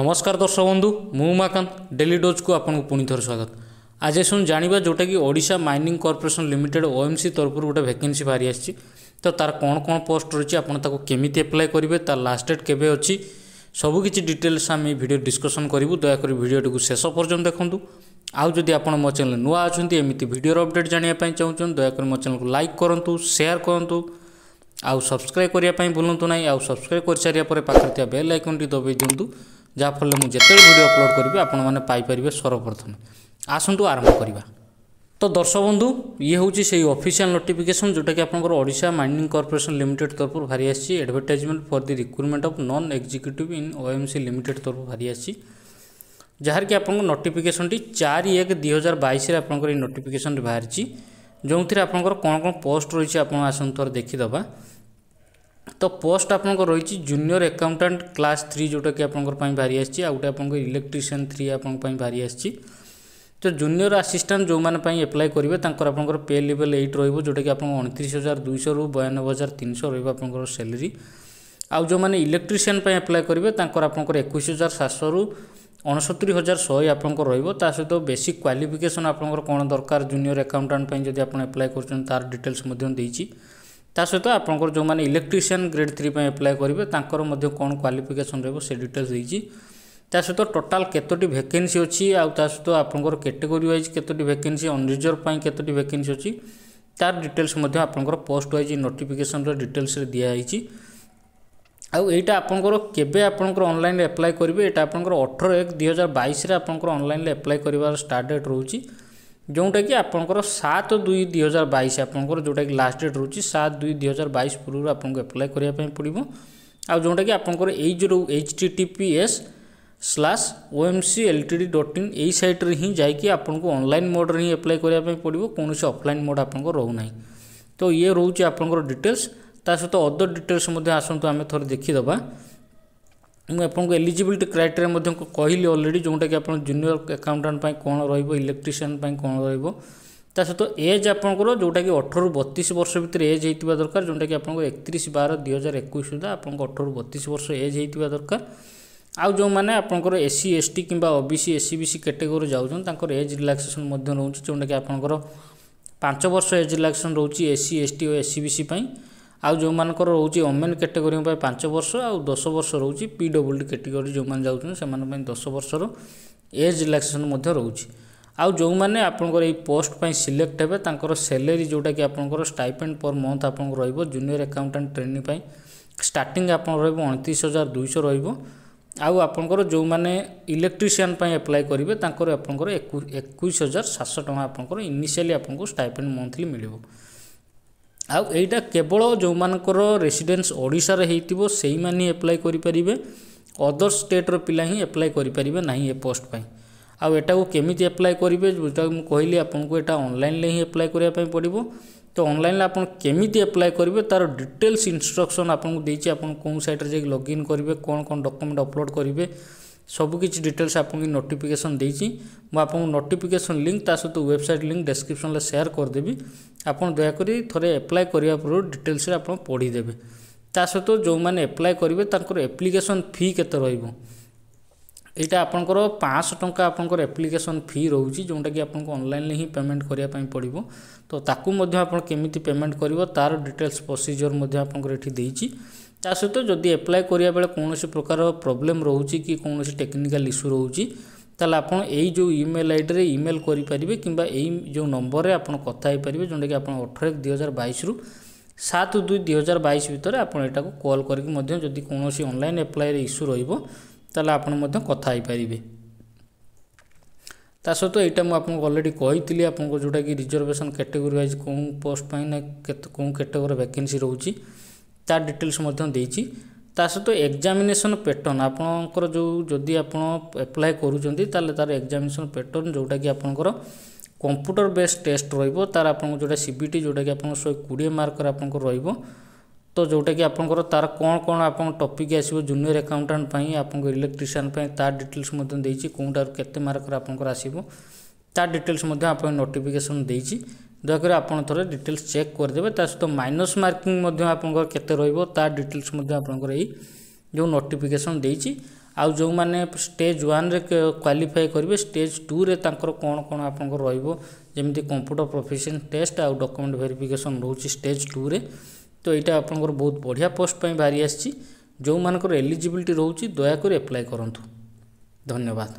নমস্কার দর্শক বন্ধু মু উমাকান্ত ডেলি ଡୋଜ୍କୁ ଆପଣଙ୍କୁ ପୁଣି ଥରେ ସ୍ୱାଗତ ଆଜି ଆସନ୍ତୁ ଜାଣିବା ଯେଉଁଟାକି Odisha mining corporation limited OMC ତରଫରୁ ଗୋଟେ ଭ୍ୟାକେନ୍ସି ବାହାରି ଆସିଛି ତ ତା'ର କ'ଣ କ'ଣ ପୋଷ୍ଟ ରହିଛି ଆପଣ ତାକୁ କେମିତି ଆପ୍ଲାଏ କରିବେ ତା'ର ଲାଷ୍ଟ ଡେଟ୍ କେବେ ଅଛି ସବୁ କିଛି ଡିଟେଲ୍ସ ଆମେ ଏହି ଭିଡ଼ିଓ ଡିସ୍କସନ୍ କରିବୁ ଦୟାକରି ଭିଡ଼ିଓଟିକୁ ଶେଷ ପର୍ଯ୍ୟନ୍ତ ଦେଖନ୍ତୁ ଆଉ ଯଦି ଆପଣ ମୋ ଚ୍ୟାନେଲ୍ ନୂଆ ଅଛନ୍ତି ଏମିତି ଭିଡ଼ିଓର ଅପଡ଼େଟ୍ ଜାଣିବା ପାଇଁ ଚାହୁଁଛନ୍ତି ଦୟାକରି ମୋ ଚ୍ୟାନେଲ୍କୁ ଲାଇକ୍ କରନ୍ତୁ ସେୟାର କରନ୍ତୁ ଆଉ ସବସ୍କ୍ରାଇବ୍ କରିବା ପାଇଁ ଭୁଲନ୍ତୁ ନାହିଁ ଆଉ ସବସ୍କ୍ରାଇବ୍ କରିସାରିବା ପରେ ପାଖରେ ଥିବା ବେଲ୍ ଆଇକନ୍ଟି ଦବାଇ ଦିଅନ୍ତୁ ଯାହାଫଳରେ ମୁଁ ଯେତେବେଳେ ଭିଡ଼ିଓ ଅପଲୋଡ଼ କରିବି ଆପଣମାନେ ପାଇପାରିବେ ସର୍ବପ୍ରଥମେ ଆସନ୍ତୁ ଆରମ୍ଭ କରିବା ତ ଦର୍ଶକ ବନ୍ଧୁ ଇଏ ହେଉଛି ସେଇ ଅଫିସିଆଲ୍ ନୋଟିଫିକେସନ୍ ଯେଉଁଟାକି ଆପଣଙ୍କର ଓଡ଼ିଶା ମାଇନିଂ କର୍ପୋରେସନ୍ ଲିମିଟେଡ୍ ତରଫରୁ ବାହାରି ଆସିଛି advertisement for the recruitment of non executive in OMC limited ତରଫରୁ ବାହାରି ଆସିଛି ଯାହାକି ଆପଣଙ୍କ ନୋଟିଫିକେସନ୍ଟି ଚାରି ଏକ ଦୁଇ ହଜାର ବାଇଶରେ ଆପଣଙ୍କର ଏଇ ନୋଟିଫିକେସନ୍ଟି ବାହାରିଛି ଯେଉଁଥିରେ ଆପଣଙ୍କର କ'ଣ କ'ଣ ପୋଷ୍ଟ ରହିଛି ଆପଣ ଆସନ୍ତୁ ଥରେ ଦେଖିଦେବା ତ ପୋଷ୍ଟ ଆପଣଙ୍କର ରହିଛି ଜୁନିୟର ଆକାଉଣ୍ଟାଣ୍ଟ କ୍ଲାସ୍ ଥ୍ରୀ ଯେଉଁଟାକି ଆପଣଙ୍କର ପାଇଁ ବାହାରି ଆସିଛି ଆଉ ଗୋଟେ ଆପଣଙ୍କ ଇଲେକ୍ଟ୍ରିସିଆନ୍ ଥ୍ରୀ ଆପଣଙ୍କ ପାଇଁ ବାହାରି ଆସିଛି ତ ଜୁନିୟର ଆସିଷ୍ଟାଣ୍ଟ ଯେଉଁମାନେ ପାଇଁ ଆପ୍ଲାଏ କରିବେ ତାଙ୍କର ଆପଣଙ୍କର ପେ ଲେଭେଲ୍ ଏଇଟ୍ ରହିବ ଯେଉଁଟାକି ଆପଣଙ୍କ ଅଣତିରିଶ ହଜାର ଦୁଇଶହରୁ ବୟାନବେ ହଜାର ତିନିଶହ ରହିବ ଆପଣଙ୍କର ସାଲେରୀ ଆଉ ଯେଉଁମାନେ ଇଲେକ୍ଟ୍ରିସିଆନ୍ ପାଇଁ ଆପ୍ଲାଏ କରିବେ ତାଙ୍କର ଆପଣଙ୍କର ଏକୋଇଶ ହଜାର ସାତଶହରୁ ଅଣସତୁରି ହଜାର ଶହେ ଆପଣଙ୍କର ରହିବ ତା ସହିତ ବେସିକ୍ କ୍ୱାଲିଫିକେସନ୍ ଆପଣଙ୍କର କ'ଣ ଦରକାର ଜୁନିୟର ଆକାଉଣ୍ଟାଣ୍ଟ ପାଇଁ ଯଦି ଆପଣ ଆପ୍ଲାଏ କରୁଛନ୍ତି ତା'ର ଡିଟେଲ୍ସ ମଧ୍ୟ ଦେଇଛି ତା ସହିତ ଆପଣଙ୍କର ଯେଉଁମାନେ ଇଲେକ୍ଟ୍ରିସିଆନ୍ ଗ୍ରେଡ଼୍ ଥ୍ରୀ ପାଇଁ ଆପ୍ଲାଏ କରିବେ ତାଙ୍କର ମଧ୍ୟ କ'ଣ କ୍ୱାଲିଫିକେସନ୍ ରହିବ ସେ ଡିଟେଲ୍ସ ଦେଇଛି ତା ସହିତ ଟୋଟାଲ୍ କେତୋଟି ଭେକେନ୍ସି ଅଛି ଆଉ ତା ସହିତ ଆପଣଙ୍କର କ୍ୟାଟେଗୋରୀ ୱାଇଜ୍ କେତୋଟି ଭେକେନ୍ସି ଅନରିଜର୍ଭ ପାଇଁ କେତୋଟି ଭେକେନ୍ସି ଅଛି ତାର ଡିଟେଲ୍ସ ମଧ୍ୟ ଆପଣଙ୍କର ପୋଷ୍ଟ ୱାଇଜ୍ ନୋଟିଫିକେସନ୍ର ଡିଟେଲ୍ସରେ ଦିଆହେଇଛି ଆଉ ଏଇଟା ଆପଣଙ୍କର କେବେ ଆପଣଙ୍କର ଅନଲାଇନ୍ରେ ଆପ୍ଲାଏ କରିବେ ଏଇଟା ଆପଣଙ୍କର ଅଠର ଏକ ଦୁଇ ହଜାର ବାଇଶରେ ଆପଣଙ୍କର ଅନଲାଇନ୍ରେ ଆପ୍ଲାଏ କରିବାର ଷ୍ଟାର୍ଟ ଡେଟ୍ ରହୁଛି जोटा कि आप दुई दुई हजार बैस आपंकर जोटा कि लास्ट डेट रोच सात दुई दुई हजार बैस पूर्व आपको एप्लाय करने पड़ो आज जोटा कि आपंकर H T TP S slash O M C L T dot in यही सैट्रे हिं जाकू अनलाइन मोड्रे हिं एप्लाय करने पड़ो कौन अफल मोड आप रोना तो ये रोचे आपंकर डिटेल्स अदर डिटेल्स आसतु आम थोड़े देखीदा ମୁଁ ଆପଣଙ୍କୁ ଏଲିଜିବିଲିଟି କ୍ରାଇଟେରିଆ ମଧ୍ୟ କହିଲି ଅଲରେଡ଼ି ଯେଉଁଟାକି ଆପଣ ଜୁନିୟର ଆକାଉଣ୍ଟାଣ୍ଟ ପାଇଁ କ'ଣ ରହିବ ଇଲେକ୍ଟ୍ରିସିଆନ୍ ପାଇଁ କ'ଣ ରହିବ ତା ସହିତ ଏଜ୍ ଆପଣଙ୍କର ଯେଉଁଟାକି ଅଠରରୁ ବତିଶ ବର୍ଷ ଭିତରେ ଏଜ୍ ହେଇଥିବା ଦରକାର ଯେଉଁଟାକି ଆପଣଙ୍କର ଏକତିରିଶ ବାର ଦୁଇ ହଜାର ଏକୋଇଶ ସୁଦ୍ଧା ଆପଣଙ୍କ ଅଠରରୁ ବତିଶ ବର୍ଷ ଏଜ୍ ହେଇଥିବା ଦରକାର ଆଉ ଯେଉଁମାନେ ଆପଣଙ୍କର ଏସ୍ ସି ଏସ୍ ଟି କିମ୍ବା O B C S C B C category ଯାଉଛନ୍ତି ତାଙ୍କର ଏଜ୍ ରିଲାକ୍ସେସନ୍ ମଧ୍ୟ ରହୁଛି ଯେଉଁଟାକି ଆପଣଙ୍କର ପାଞ୍ଚ ବର୍ଷ ଏଜ୍ ରିଲାକ୍ସେସନ୍ ରହୁଛି ଏସ୍ ସି ଏସ୍ ଟି ଓ ଏସ୍ ସି ବି ସି ପାଇଁ ଆଉ ଯେଉଁମାନଙ୍କର ରହୁଛି ଓମେନ୍ କାଟେଗୋରୀଙ୍କ ପାଇଁ ପାଞ୍ଚ ବର୍ଷ ଆଉ ଦଶ ବର୍ଷ ରହୁଛି ପି ଡବ୍ଲୁ ଡି କାଟେଗୋରୀ ଯେଉଁମାନେ ଯାଉଛନ୍ତି ସେମାନଙ୍କ ପାଇଁ ଦଶ ବର୍ଷର ଏଜ୍ ରିଲାକ୍ସେସନ୍ ମଧ୍ୟ ରହୁଛି ଆଉ ଯେଉଁମାନେ ଆପଣଙ୍କର ଏଇ ପୋଷ୍ଟ ପାଇଁ ସିଲେକ୍ଟ ହେବେ ତାଙ୍କର ସେଲେରୀ ଯେଉଁଟାକି ଆପଣଙ୍କର ଷ୍ଟାଇପେଣ୍ଡ ପର୍ ମନ୍ଥ ଆପଣଙ୍କର ରହିବ ଜୁନିୟର ଆକାଉଣ୍ଟାଣ୍ଟ ଟ୍ରେନିଂ ପାଇଁ ଷ୍ଟାର୍ଟିଂ ଆପଣଙ୍କର ରହିବ ଅଣତିରିଶ ହଜାର ଦୁଇଶହ ରହିବ ଆଉ ଆପଣଙ୍କର ଯେଉଁମାନେ ଇଲେକ୍ଟ୍ରିସିଆନ୍ ପାଇଁ ଆପ୍ଲାଏ କରିବେ ତାଙ୍କର ଆପଣଙ୍କର ଏକୋଇଶ ହଜାର ସାତଶହ ଟଙ୍କା ଆପଣଙ୍କର ଇନିସିଆଲି ଆପଣଙ୍କୁ ଷ୍ଟାଇପେଣ୍ଡ ମନ୍ଥଲି ମିଳିବ ଆଉ ଏଇଟା କେବଳ ଯେଉଁମାନଙ୍କର ରେସିଡେନ୍ସ ଓଡ଼ିଶାରେ ହେଇଥିବ ସେଇମାନେ ହିଁ ଆପ୍ଲାଏ କରିପାରିବେ ଅଦର ଷ୍ଟେଟ୍ର ପିଲା ହିଁ ଆପ୍ଲାଏ କରିପାରିବେ ନାହିଁ ଏ ପୋଷ୍ଟ ପାଇଁ ଆଉ ଏଟାକୁ କେମିତି ଆପ୍ଲାଏ କରିବେ ଯେଉଁଟାକୁ ମୁଁ କହିଲି ଆପଣଙ୍କୁ ଏଇଟା ଅନଲାଇନ୍ରେ ହିଁ ଆପ୍ଲାଏ କରିବା ପାଇଁ ପଡ଼ିବ ତ ଅନଲାଇନ୍ରେ ଆପଣ କେମିତି ଆପ୍ଲାଏ କରିବେ ତା'ର ଡିଟେଲ୍ସ ଇନଷ୍ଟ୍ରକ୍ସନ୍ ଆପଣଙ୍କୁ ଦେଇଛି ଆପଣ କେଉଁ ସାଇଟ୍ରେ ଯାଇକି ଲଗ୍ଇନ୍ କରିବେ କ'ଣ କ'ଣ ଡକୁମେଣ୍ଟ ଅପଲୋଡ଼ କରିବେ ସବୁକିଛି ଡିଟେଲ୍ସ ଆପଣଙ୍କୁ ନୋଟିଫିକେସନ୍ ଦେଇଛି ମୁଁ ଆପଣଙ୍କୁ ନୋଟିଫିକେସନ୍ ଲିଙ୍କ୍ ତା ସହିତ ୱେବସାଇଟ୍ ଲିଙ୍କ୍ ଡେସ୍କ୍ରିପ୍ସନ୍ରେ ସେୟାର କରିଦେବି ଆପଣ ଦୟାକରି ଥରେ ଆପ୍ଲାଏ କରିବା ପୂର୍ବରୁ ଡିଟେଲ୍ସରେ ଆପଣ ପଢ଼ିଦେବେ ତା ସହିତ ଯେଉଁମାନେ ଆପ୍ଲାଏ କରିବେ ତାଙ୍କର ଆପ୍ଲିକେସନ୍ ଫି କେତେ ରହିବ ଏଇଟା ଆପଣଙ୍କର ପାଞ୍ଚଶହ ଟଙ୍କା ଆପଣଙ୍କର ଆପ୍ଲିକେସନ୍ ଫି ରହୁଛି ଯେଉଁଟାକି ଆପଣଙ୍କୁ ଅନଲାଇନ୍ରେ ହିଁ ପେମେଣ୍ଟ କରିବା ପାଇଁ ପଡ଼ିବ ତ ତାକୁ ମଧ୍ୟ ଆପଣ କେମିତି ପେମେଣ୍ଟ କରିବ ତା'ର ଡିଟେଲ୍ସ ପ୍ରୋସିଜିଓର ମଧ୍ୟ ଆପଣଙ୍କର ଏଠି ଦେଇଛି ତା ସହିତ ଯଦି ଆପ୍ଲାଏ କରିବା ବେଳେ କୌଣସି ପ୍ରକାର ପ୍ରୋବ୍ଲେମ୍ ରହୁଛି କି କୌଣସି ଟେକ୍ନିକାଲ୍ ଇସ୍ୟୁ ରହୁଛି ତାହେଲେ ଆପଣ ଏଇ ଯେଉଁ ଇମେଲ୍ ଆଇଡ଼ିରେ ଇମେଲ୍ କରିପାରିବେ କିମ୍ବା ଏଇ ଯେଉଁ ନମ୍ବରରେ ଆପଣ କଥା ହେଇପାରିବେ ଯେଉଁଟାକି ଆପଣ ଅଠର ଏକ ଦୁଇହଜାର ବାଇଶରୁ ସାତ ଦୁଇ ଦୁଇହଜାର ବାଇଶ ଭିତରେ ଆପଣ ଏଟାକୁ କଲ୍ କରିକି ମଧ୍ୟ ଯଦି କୌଣସି ଅନଲାଇନ୍ ଆପ୍ଲାଏରେ ଇସ୍ୟୁ ରହିବ ତାହେଲେ ଆପଣ ମଧ୍ୟ କଥା ହେଇପାରିବେ ତା ସହିତ ଏଇଟା ମୁଁ ଆପଣଙ୍କୁ ଅଲରେଡ଼ି କହିଥିଲି ଆପଣଙ୍କୁ ଯେଉଁଟାକି ରିଜର୍ଭେସନ୍ କ୍ୟାଟେଗୋରି ୱାଇଜ୍ କେଉଁ ପୋଷ୍ଟ ପାଇଁ ନା କେଉଁ କ୍ୟାଟେଗୋରି ଭ୍ୟାକେନ୍ସି ରହୁଛି ତା ଡିଟେଲ୍ସ ମଧ୍ୟ ଦେଇଛି ତା ସହିତ ଏକ୍ଜାମିନେସନ୍ ପ୍ୟାଟର୍ନ ଆପଣଙ୍କର ଯେଉଁ ଯଦି ଆପଣ ଆପ୍ଲାଏ କରୁଛନ୍ତି ତାହେଲେ ତା'ର ଏକ୍ଜାମିନେସନ୍ ପ୍ୟାଟର୍ନ ଯେଉଁଟାକି ଆପଣଙ୍କର କମ୍ପ୍ୟୁଟର ବେସ୍ ଟେଷ୍ଟ ରହିବ ତା'ର ଆପଣଙ୍କୁ ଯେଉଁଟା ସି ବି ଟି ଯେଉଁଟାକି ଆପଣଙ୍କ ଶହେ କୋଡ଼ିଏ ମାର୍କର ଆପଣଙ୍କର ରହିବ ତ ଯେଉଁଟାକି ଆପଣଙ୍କର ତା'ର କ'ଣ କ'ଣ ଆପଣଙ୍କ ଟପିକ୍ ଆସିବ ଜୁନିୟର ଆକାଉଣ୍ଟାଣ୍ଟ ପାଇଁ ଆପଣଙ୍କ ଇଲେକ୍ଟ୍ରିସିଆନ୍ ପାଇଁ ତା ଡିଟେଲ୍ସ ମଧ୍ୟ ଦେଇଛି କେଉଁଟାରୁ କେତେ ମାର୍କର ଆପଣଙ୍କର ଆସିବ ତା ଡିଟେଲ୍ସ ମଧ୍ୟ ଆପଣଙ୍କ ନୋଟିଫିକେସନ୍ ଦେଇଛି ଦୟାକରି ଆପଣ ଥରେ ଡିଟେଲ୍ସ ଚେକ୍ କରିଦେବେ ତା ସହିତ ମାଇନସ୍ ମାର୍କିଂ ମଧ୍ୟ ଆପଣଙ୍କର କେତେ ରହିବ ତା ଡିଟେଲ୍ସ ମଧ୍ୟ ଆପଣଙ୍କର ଏଇ ଯେଉଁ ନୋଟିଫିକେସନ୍ ଦେଇଛି ଆଉ ଯେଉଁମାନେ ଷ୍ଟେଜ୍ ୱାନ୍ରେ କ୍ୱାଲିଫାଏ କରିବେ ଷ୍ଟେଜ୍ ଟୁରେ ତାଙ୍କର କ'ଣ କ'ଣ ଆପଣଙ୍କର ରହିବ ଯେମିତି କମ୍ପ୍ୟୁଟର ପ୍ରଫେସନ୍ ଟେଷ୍ଟ ଆଉ ଡକୁମେଣ୍ଟ ଭେରିଫିକେସନ୍ ରହୁଛି ଷ୍ଟେଜ୍ ଟୁରେ ତ ଏଇଟା ଆପଣଙ୍କର ବହୁତ ବଢ଼ିଆ ପୋଷ୍ଟ ପାଇଁ ବାହାରି ଆସିଛି ଯେଉଁମାନଙ୍କର ଏଲିଜିବିଲିଟି ରହୁଛି ଦୟାକରି ଆପ୍ଲାଏ କରନ୍ତୁ ଧନ୍ୟବାଦ